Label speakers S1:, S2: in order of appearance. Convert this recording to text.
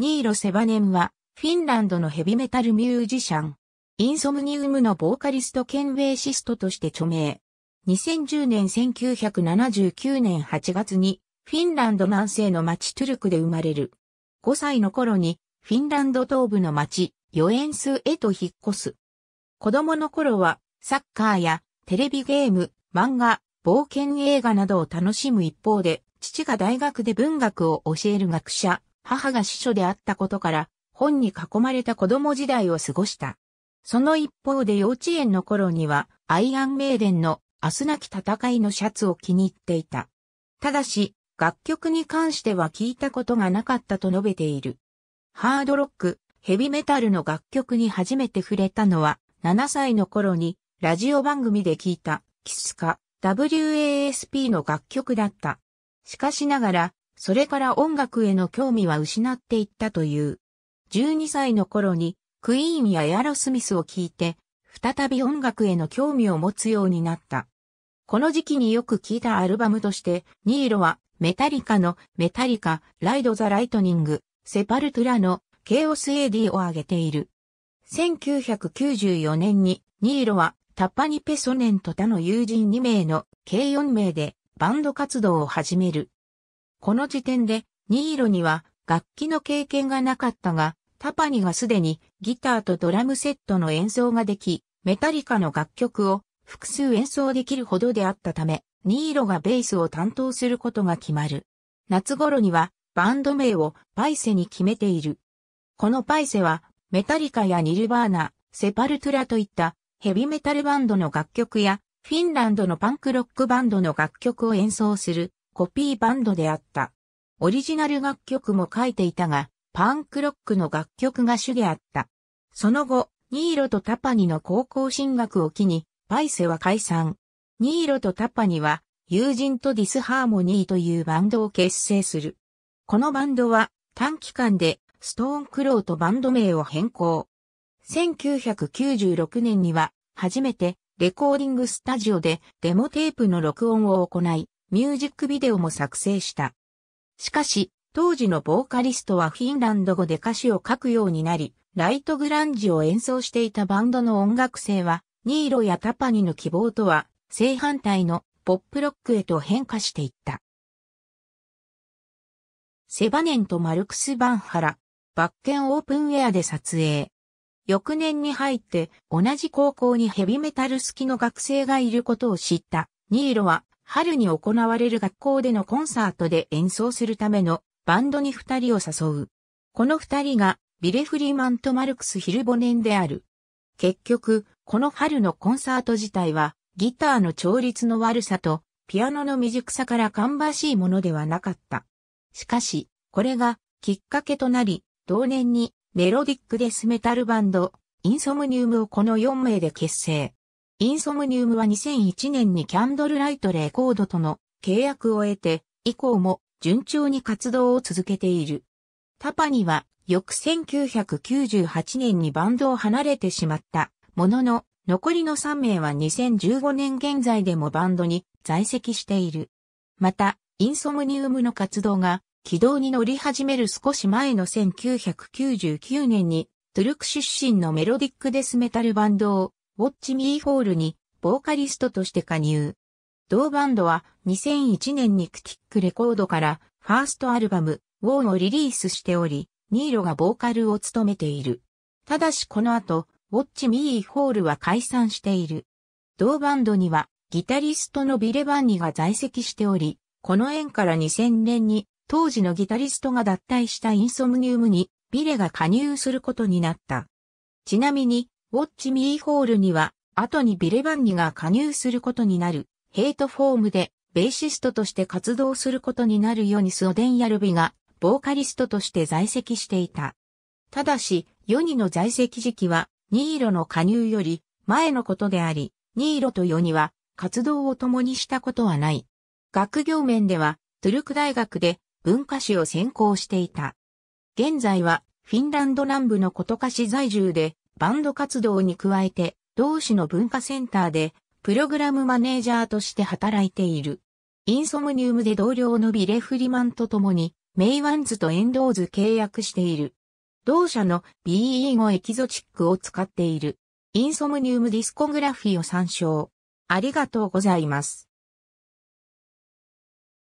S1: ニーロ・セバネンは、フィンランドのヘビメタルミュージシャン。インソムニウムのボーカリスト兼ウェーシストとして著名。2010年1979年8月に、フィンランド南西の町トゥルクで生まれる。5歳の頃に、フィンランド東部の町、ヨエンスへと引っ越す。子供の頃は、サッカーや、テレビゲーム、漫画、冒険映画などを楽しむ一方で、父が大学で文学を教える学者、母が司書であったことから、本に囲まれた子供時代を過ごした。その一方で幼稚園の頃には、アイアンメイデンの明日なき戦いのシャツを気に入っていた。ただし、楽曲に関しては聞いたことがなかったと述べている。ハードロック、ヘビメタルの楽曲に初めて触れたのは、7歳の頃にラジオ番組で聞いた、キスカ、WASP の楽曲だった。しかしながら、それから音楽への興味は失っていったという。12歳の頃に、クイーンやエアロスミスを聴いて、再び音楽への興味を持つようになった。この時期によく聴いたアルバムとして、ニーロは、メタリカのメタリカ、ライド・ザ・ライトニング、セパルトゥラのケイオス・エディを挙げている。1994年に、ニーロは、タッパニ・ペソネンと他の友人2名の計4名でバンド活動を始める。この時点で、ニーロには楽器の経験がなかったが、タパニがすでにギターとドラムセットの演奏ができ、メタリカの楽曲を複数演奏できるほどであったため、ニーロがベースを担当することが決まる。夏頃にはバンド名をパイセに決めている。このパイセはメタリカやニルバーナ、セパルトゥラといったヘビメタルバンドの楽曲やフィンランドのパンクロックバンドの楽曲を演奏するコピーバンドであった。オリジナル楽曲も書いていたが、パンクロックの楽曲が主であった。その後、ニーロとタパニの高校進学を機に、パイセは解散。ニーロとタパニは、友人とディスハーモニーというバンドを結成する。このバンドは、短期間で、ストーンクローとバンド名を変更。1996年には、初めて、レコーディングスタジオでデモテープの録音を行い、ミュージックビデオも作成した。しかし、当時のボーカリストはフィンランド語で歌詞を書くようになり、ライトグランジを演奏していたバンドの音楽性は、ニーロやタパニの希望とは、正反対のポップロックへと変化していった。セバネンとマルクス・バンハラ、バッケンオープンウェアで撮影。翌年に入って同じ高校にヘビメタル好きの学生がいることを知った。ニーロは春に行われる学校でのコンサートで演奏するためのバンドに二人を誘う。この二人がビレ・フリーマンとマルクス・ヒルボネンである。結局、この春のコンサート自体はギターの調律の悪さとピアノの未熟さから芳しいものではなかった。しかし、これがきっかけとなり、同年にメロディックデスメタルバンド、インソムニウムをこの4名で結成。インソムニウムは2001年にキャンドルライトレコードとの契約を得て、以降も順調に活動を続けている。タパニは翌1998年にバンドを離れてしまったものの、残りの3名は2015年現在でもバンドに在籍している。また、インソムニウムの活動が軌道に乗り始める少し前の1999年にトゥルク出身のメロディックデスメタルバンドをウォッチミーホールにボーカリストとして加入。同バンドは2001年にクティックレコードからファーストアルバム、ウォーをリリースしており、ニーロがボーカルを務めている。ただしこの後、ウォッチミーホールは解散している。同バンドにはギタリストのビレバンニが在籍しており、この縁から2000年に当時のギタリストが脱退したインソムニウムにビレが加入することになった。ちなみにウォッチミーホールには、後にビレバンニが加入することになる、ヘイトフォームで、ベーシストとして活動することになるヨニス・オデン・ヤルビが、ボーカリストとして在籍していた。ただし、ヨニの在籍時期は、ニーロの加入より前のことであり、ニーロとヨニは活動を共にしたことはない。学業面では、トゥルク大学で文化史を専攻していた。現在は、フィンランド南部のコトカ市在住で、バンド活動に加えて、同市の文化センターで、プログラムマネージャーとして働いている。インソムニウムで同僚のビレ・フリマンと共に、メイワンズとエンドーズ契約している。同社の BE 5エキゾチックを使っている。インソムニウムディスコグラフィーを参照。ありがとうございます。